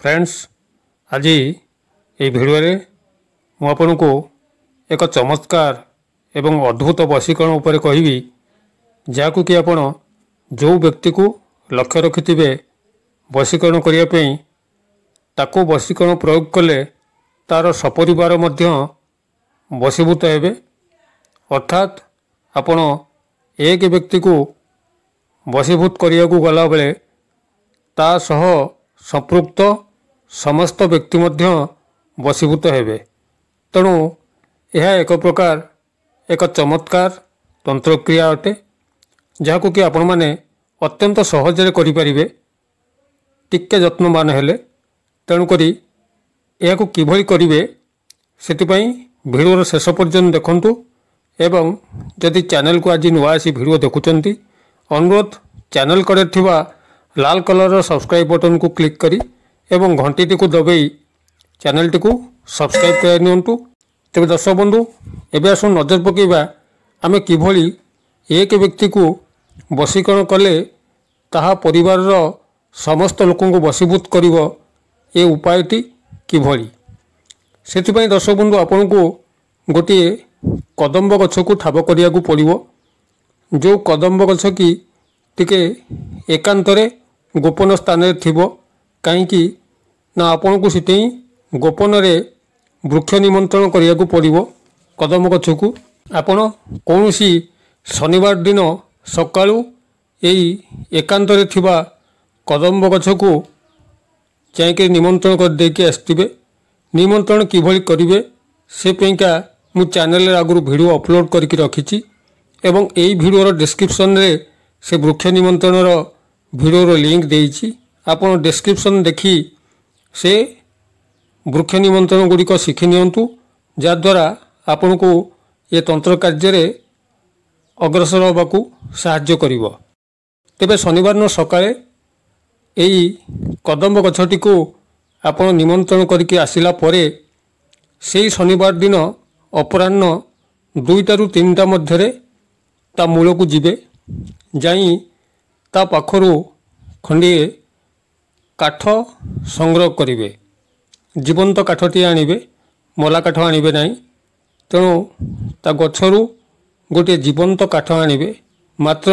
friends ଆଜି ଏହି ଭିଡ଼ିଓରେ ମୁଁ ଆପଣଙ୍କୁ ଏକ ଚମତ୍କାର ଏବଂ ଅଦ୍ଭୁତ ବଶୀକରଣ ଉପରେ କହିବି ଯାହାକୁ କି ଆପଣ ଯେଉଁ ବ୍ୟକ୍ତିକୁ ଲକ୍ଷ୍ୟ ରଖିଥିବେ ବଶୀକରଣ କରିବା ପାଇଁ ତାକୁ ବଶୀକରଣ ପ୍ରୟୋଗ କଲେ ତା'ର ସପରିବାର ମଧ୍ୟ ବଶୀଭୂତ ହେବେ ଅର୍ଥାତ୍ ଆପଣ ଏକ ବ୍ୟକ୍ତିକୁ ବଶୀଭୂତ କରିବାକୁ ଗଲାବେଳେ ତା ସହ ସମ୍ପୃକ୍ତ ସମସ୍ତ ବ୍ୟକ୍ତି ମଧ୍ୟ ବଶୀଭୂତ ହେବେ ତେଣୁ ଏହା ଏକ ପ୍ରକାର ଏକ ଚମତ୍କାର ତନ୍ତ୍ରକ୍ରିୟା ଅଟେ ଯାହାକୁ କି ଆପଣମାନେ ଅତ୍ୟନ୍ତ ସହଜରେ କରିପାରିବେ ଟିକେ ଯତ୍ନବାନ ହେଲେ ତେଣୁକରି ଏହାକୁ କିଭଳି କରିବେ ସେଥିପାଇଁ ଭିଡ଼ିଓର ଶେଷ ପର୍ଯ୍ୟନ୍ତ ଦେଖନ୍ତୁ ଏବଂ ଯଦି ଚ୍ୟାନେଲକୁ ଆଜି ନୂଆ ଆସି ଭିଡ଼ିଓ ଦେଖୁଛନ୍ତି ଅନୁରୋଧ ଚ୍ୟାନେଲ କଡ଼ରେ ଥିବା ଲାଲ କଲରର ସବସ୍କ୍ରାଇବ୍ ବଟନକୁ କ୍ଲିକ୍ କରି ଏବଂ ଘଣ୍ଟିଟିକୁ ଦବେଇ ଚ୍ୟାନେଲଟିକୁ ସବସ୍କ୍ରାଇବ୍ କରିନିଅନ୍ତୁ ତେବେ ଦର୍ଶକ ବନ୍ଧୁ ଏବେ ଆସନ୍ତୁ ନଜର ପକାଇବା ଆମେ କିଭଳି ଏକ ବ୍ୟକ୍ତିକୁ ବଶୀକରଣ କଲେ ତାହା ପରିବାରର ସମସ୍ତ ଲୋକଙ୍କୁ ବଶୀଭୂତ କରିବ ଏ ଉପାୟଟି କିଭଳି ସେଥିପାଇଁ ଦର୍ଶକ ବନ୍ଧୁ ଆପଣଙ୍କୁ ଗୋଟିଏ କଦମ୍ବ ଗଛକୁ ଠାବ କରିବାକୁ ପଡ଼ିବ ଯେଉଁ କଦମ୍ବ ଗଛ କି ଟିକେ ଏକାନ୍ତରେ ଗୋପନ ସ୍ଥାନରେ ଥିବ କାହିଁକି ନା ଆପଣଙ୍କୁ ସେଥିପାଇଁ ଗୋପନରେ ବୃକ୍ଷ ନିମନ୍ତ୍ରଣ କରିବାକୁ ପଡ଼ିବ କଦମ ଗଛକୁ ଆପଣ କୌଣସି ଶନିବାର ଦିନ ସକାଳୁ ଏଇ ଏକାନ୍ତରେ ଥିବା କଦମ ଗଛକୁ ଯାଇକି ନିମନ୍ତ୍ରଣ କରିଦେଇକି ଆସିଥିବେ ନିମନ୍ତ୍ରଣ କିଭଳି କରିବେ ସେ ପାଇଁକା ମୁଁ ଚ୍ୟାନେଲରେ ଆଗରୁ ଭିଡ଼ିଓ ଅପଲୋଡ଼ କରିକି ରଖିଛି ଏବଂ ଏଇ ଭିଡ଼ିଓର ଡେସ୍କ୍ରିପସନ୍ରେ ସେ ବୃକ୍ଷ ନିମନ୍ତ୍ରଣର ଭିଡ଼ିଓର ଲିଙ୍କ ଦେଇଛି ଆପଣ ଡେସ୍କ୍ରିପସନ୍ ଦେଖି ସେ ବୃକ୍ଷ ନିମନ୍ତ୍ରଣ ଗୁଡ଼ିକ ଶିଖି ନିଅନ୍ତୁ ଯାହାଦ୍ୱାରା ଆପଣଙ୍କୁ ଏ ତନ୍ତ୍ର କାର୍ଯ୍ୟରେ ଅଗ୍ରସର ହେବାକୁ ସାହାଯ୍ୟ କରିବ ତେବେ ଶନିବାର ସକାଳେ ଏଇ କଦମ୍ବ ଗଛଟିକୁ ଆପଣ ନିମନ୍ତ୍ରଣ କରିକି ଆସିଲା ପରେ ସେଇ ଶନିବାର ଦିନ ଅପରାହ୍ନ ଦୁଇଟାରୁ ତିନିଟା ମଧ୍ୟରେ ତା ମୂଳକୁ ଯିବେ ଯାଇ ତା ପାଖରୁ ଖଣ୍ଡିଏ କାଠ ସଂଗ୍ରହ କରିବେ ଜୀବନ୍ତ କାଠଟିଏ ଆଣିବେ ମଲା କାଠ ଆଣିବେ ନାହିଁ ତେଣୁ ତା ଗଛରୁ ଗୋଟିଏ ଜୀବନ୍ତ କାଠ ଆଣିବେ ମାତ୍ର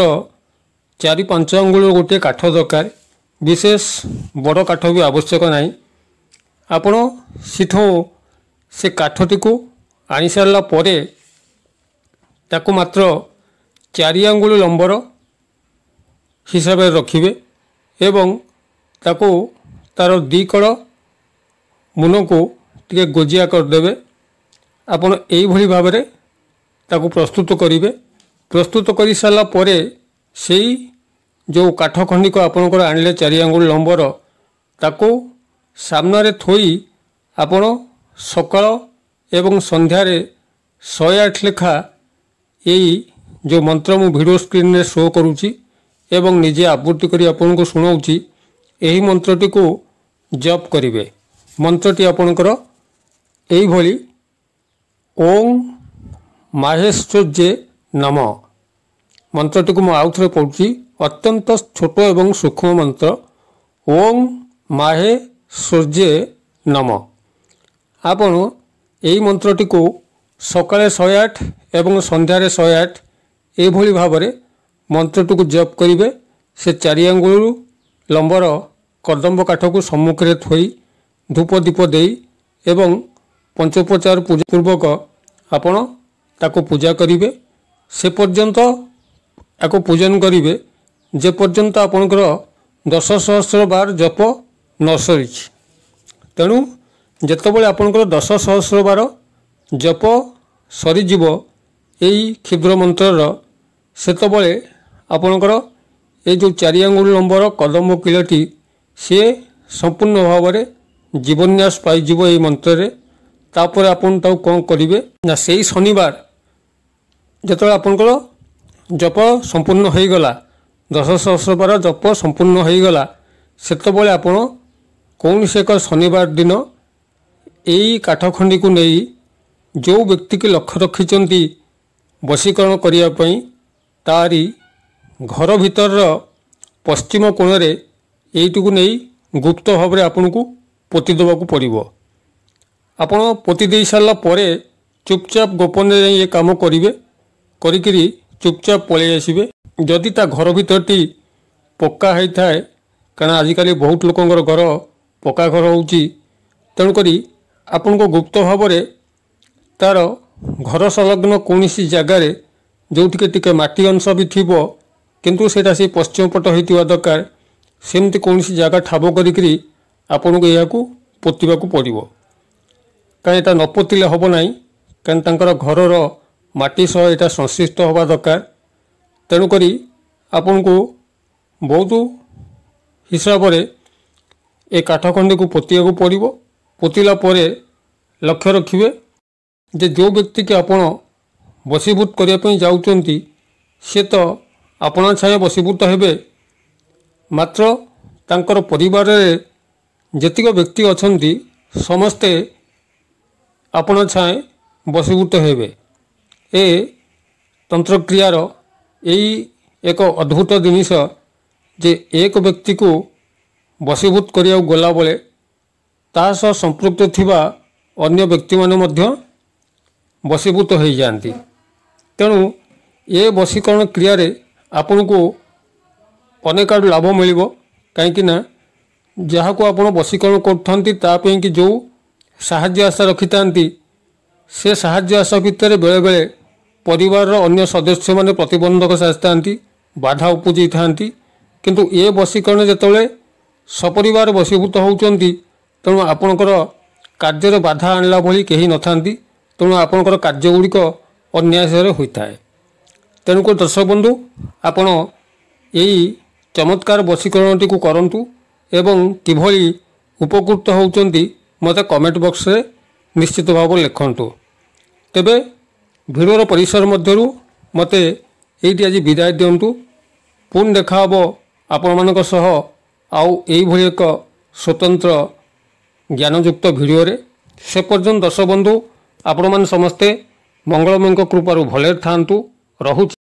ଚାରି ପାଞ୍ଚ ଅଙ୍ଗୁଳ ଗୋଟିଏ କାଠ ଦରକାର ବିଶେଷ ବଡ଼ କାଠ ବି ଆବଶ୍ୟକ ନାହିଁ ଆପଣ ସେଠୁ ସେ କାଠଟିକୁ ଆଣିସାରିଲା ପରେ ତାକୁ ମାତ୍ର ଚାରି ଅଙ୍ଗୁଳି ଲମ୍ବର ହିସାବରେ ରଖିବେ ଏବଂ ତାକୁ ତା'ର ଦୁଇ କଳ ମୁନକୁ ଟିକେ ଗୋଜିଆ କରିଦେବେ ଆପଣ ଏଇଭଳି ଭାବରେ ତାକୁ ପ୍ରସ୍ତୁତ କରିବେ ପ୍ରସ୍ତୁତ କରିସାରିଲା ପରେ ସେଇ ଯେଉଁ କାଠ ଖଣ୍ଡିକ ଆପଣଙ୍କର ଆଣିଲେ ଚାରି ଆଙ୍ଗୁଳି ଲମ୍ବର ତାକୁ ସାମ୍ନାରେ ଥୋଇ ଆପଣ ସକାଳ ଏବଂ ସନ୍ଧ୍ୟାରେ ଶହେ ଆଠ ଲେଖା ଏଇ ଯେଉଁ ମନ୍ତ୍ର ମୁଁ ଭିଡ଼ିଓ ସ୍କ୍ରିନ୍ରେ ଶୋ କରୁଛି ଏବଂ ନିଜେ ଆବୃତ୍ତି କରି ଆପଣଙ୍କୁ ଶୁଣାଉଛି ଏହି ମନ୍ତ୍ରଟିକୁ ଜପ୍ କରିବେ ମନ୍ତ୍ରଟି ଆପଣଙ୍କର ଏହିଭଳି ଓଂ ମାହେଶ୍ୱର୍ଯ୍ୟେ ନମ ମନ୍ତ୍ରଟିକୁ ମୁଁ ଆଉଥରେ ଥରେ ପଢ଼ୁଛି ଅତ୍ୟନ୍ତ ଛୋଟ ଏବଂ ସୂକ୍ଷ୍ମ ମନ୍ତ୍ର ଓଂ ମାହେ ସୂର୍ଯ୍ୟ ନମ ଆପଣ ଏହି ମନ୍ତ୍ରଟିକୁ ସକାଳେ ଶହେ ଆଠ ଏବଂ ସନ୍ଧ୍ୟାରେ ଶହେ ଆଠ ଏଭଳି ଭାବରେ ମନ୍ତ୍ରଟିକୁ ଜପ୍ କରିବେ ସେ ଚାରି ଆଙ୍ଗୁଳରୁ ଲମ୍ବର କଦମ୍ବ କାଠକୁ ସମ୍ମୁଖରେ ଥୋଇ ଧୂପ ଦୀପ ଦେଇ ଏବଂ ପଞ୍ଚୋପଚାର ପୂର୍ବକ ଆପଣ ତାକୁ ପୂଜା କରିବେ ସେ ପର୍ଯ୍ୟନ୍ତ ୟାକୁ ପୂଜନ କରିବେ ଯେପର୍ଯ୍ୟନ୍ତ ଆପଣଙ୍କର ଦଶ ସହସ୍ର ବାର ଜପ ନ ସରିଛି ତେଣୁ ଯେତେବେଳେ ଆପଣଙ୍କର ଦଶ ସହସ୍ର ବାର ଜପ ସରିଯିବ ଏଇ କ୍ଷୁଦ୍ର ମନ୍ତ୍ରର ସେତେବେଳେ ଆପଣଙ୍କର ଏ ଯେଉଁ ଚାରି ଆଙ୍ଗୁଳି ଲମ୍ବର କଦମ୍ବ କିଳଟି ସିଏ ସମ୍ପୂର୍ଣ୍ଣ ଭାବରେ ଜୀବନ୍ୟାସ ପାଇଯିବ ଏହି ମନ୍ତ୍ରରେ ତାପରେ ଆପଣ ତାକୁ କ'ଣ କରିବେ ନା ସେଇ ଶନିବାର ଯେତେବେଳେ ଆପଣଙ୍କର ଜପ ସମ୍ପୂର୍ଣ୍ଣ ହୋଇଗଲା ଦଶ ସହସ୍ରବାର ଜପ ସମ୍ପୂର୍ଣ୍ଣ ହୋଇଗଲା ସେତେବେଳେ ଆପଣ କୌଣସି ଏକ ଶନିବାର ଦିନ ଏଇ କାଠଖଣ୍ଡିକୁ ନେଇ ଯେଉଁ ବ୍ୟକ୍ତିକି ଲକ୍ଷ୍ୟ ରଖିଛନ୍ତି ବଶୀକରଣ କରିବା ପାଇଁ ତାରି ଘର ଭିତରର ପଶ୍ଚିମ କୋଣରେ ଏଇଟିକୁ ନେଇ ଗୁପ୍ତ ଭାବରେ ଆପଣଙ୍କୁ ପୋତି ଦେବାକୁ ପଡ଼ିବ ଆପଣ ପୋତି ଦେଇସାରିଲା ପରେ ଚୁପଚାପ ଗୋପନରେ ଯାଇ ଏ କାମ କରିବେ କରିକିରି ଚୁପଚାପ ପଳାଇ ଆସିବେ ଯଦି ତା ଘର ଭିତରଟି ପକ୍କା ହୋଇଥାଏ କାରଣ ଆଜିକାଲି ବହୁତ ଲୋକଙ୍କର ଘର ପକ୍କା ଘର ହେଉଛି ତେଣୁକରି ଆପଣଙ୍କ ଗୁପ୍ତ ଭାବରେ ତା'ର ଘର ସଂଲଗ୍ନ କୌଣସି ଜାଗାରେ ଯେଉଁଠିକି ଟିକେ ମାଟି ଅଂଶ ବି ଥିବ କିନ୍ତୁ ସେଇଟା ସେ ପଶ୍ଚିମ ପଟ ହୋଇଥିବା ଦରକାର ସେମିତି କୌଣସି ଜାଗା ଠାବ କରିକିରି ଆପଣଙ୍କୁ ଏହାକୁ ପୋତିବାକୁ ପଡ଼ିବ କାହିଁ ଏଇଟା ନ ପୋତିଲେ ହେବ ନାହିଁ କାରଣ ତାଙ୍କର ଘରର ମାଟି ସହ ଏଇଟା ସଂଶ୍ଳିଷ୍ଟ ହେବା ଦରକାର ତେଣୁକରି ଆପଣଙ୍କୁ ବହୁତ ହିସାବରେ ଏ କାଠଖଣ୍ଡିକୁ ପୋତିବାକୁ ପଡ଼ିବ ପୋତିଲା ପରେ ଲକ୍ଷ୍ୟ ରଖିବେ ଯେ ଯେଉଁ ବ୍ୟକ୍ତିକି ଆପଣ ବସିଭୂତ କରିବା ପାଇଁ ଯାଉଛନ୍ତି ସେ ତ ଆପଣା ଛାଏଁ ବସିଭୂତ ହେବେ ମାତ୍ର ତାଙ୍କର ପରିବାରରେ ଯେତିକ ବ୍ୟକ୍ତି ଅଛନ୍ତି ସମସ୍ତେ ଆପଣ ଛାଏଁ ବସିଭୂତ ହେବେ ଏ ତନ୍ତ୍ରକ୍ରିୟାର ଏଇ ଏକ ଅଦ୍ଭୁତ ଜିନିଷ ଯେ ଏକ ବ୍ୟକ୍ତିକୁ ବସିଭୂତ କରିବାକୁ ଗଲାବେଳେ ତା ସହ ସମ୍ପୃକ୍ତ ଥିବା ଅନ୍ୟ ବ୍ୟକ୍ତିମାନେ ମଧ୍ୟ ବସିଭୂତ ହୋଇଯାଆନ୍ତି ତେଣୁ ଏ ବସିକରଣ କ୍ରିୟାରେ ଆପଣଙ୍କୁ ଅନେକ ଆଡ଼ୁ ଲାଭ ମିଳିବ କାହିଁକିନା ଯାହାକୁ ଆପଣ ବଶୀକରଣ କରୁଥାନ୍ତି ତା ପାଇଁକି ଯେଉଁ ସାହାଯ୍ୟ ଆଶା ରଖିଥାନ୍ତି ସେ ସାହାଯ୍ୟ ଆଶା ଭିତରେ ବେଳେବେଳେ ପରିବାରର ଅନ୍ୟ ସଦସ୍ୟମାନେ ପ୍ରତିବନ୍ଧକ ସାଜିଥାନ୍ତି ବାଧା ଉପୁଜାଇଥାନ୍ତି କିନ୍ତୁ ଏ ବଶୀକରଣ ଯେତେବେଳେ ସପରିବାର ବଶୀଭୂତ ହେଉଛନ୍ତି ତେଣୁ ଆପଣଙ୍କର କାର୍ଯ୍ୟରେ ବାଧା ଆଣିଲା ଭଳି କେହି ନଥାନ୍ତି ତେଣୁ ଆପଣଙ୍କର କାର୍ଯ୍ୟଗୁଡ଼ିକ ଅନ୍ୟାୟରେ ହୋଇଥାଏ ତେଣୁକରି ଦର୍ଶକ ବନ୍ଧୁ ଆପଣ ଏଇ ଚମତ୍କାର ବଶୀକରଣଟିକୁ କରନ୍ତୁ ଏବଂ କିଭଳି ଉପକୃତ ହେଉଛନ୍ତି ମୋତେ କମେଣ୍ଟ ବକ୍ସରେ ନିଶ୍ଚିତ ଭାବରେ ଲେଖନ୍ତୁ ତେବେ ଭିଡ଼ର ପରିସର ମଧ୍ୟରୁ ମୋତେ ଏଇଠି ଆଜି ବିଦାୟ ଦିଅନ୍ତୁ ପୁଣି ଦେଖା ହେବ ଆପଣମାନଙ୍କ ସହ ଆଉ ଏଇଭଳି ଏକ ସ୍ୱତନ୍ତ୍ର ଜ୍ଞାନଯୁକ୍ତ ଭିଡ଼ିଓରେ ସେ ପର୍ଯ୍ୟନ୍ତ ଦର୍ଶକ ବନ୍ଧୁ ଆପଣମାନେ ସମସ୍ତେ ମଙ୍ଗଳମୟଙ୍କ କୃପାରୁ ଭଲରେ ଥାଆନ୍ତୁ ରହୁଛି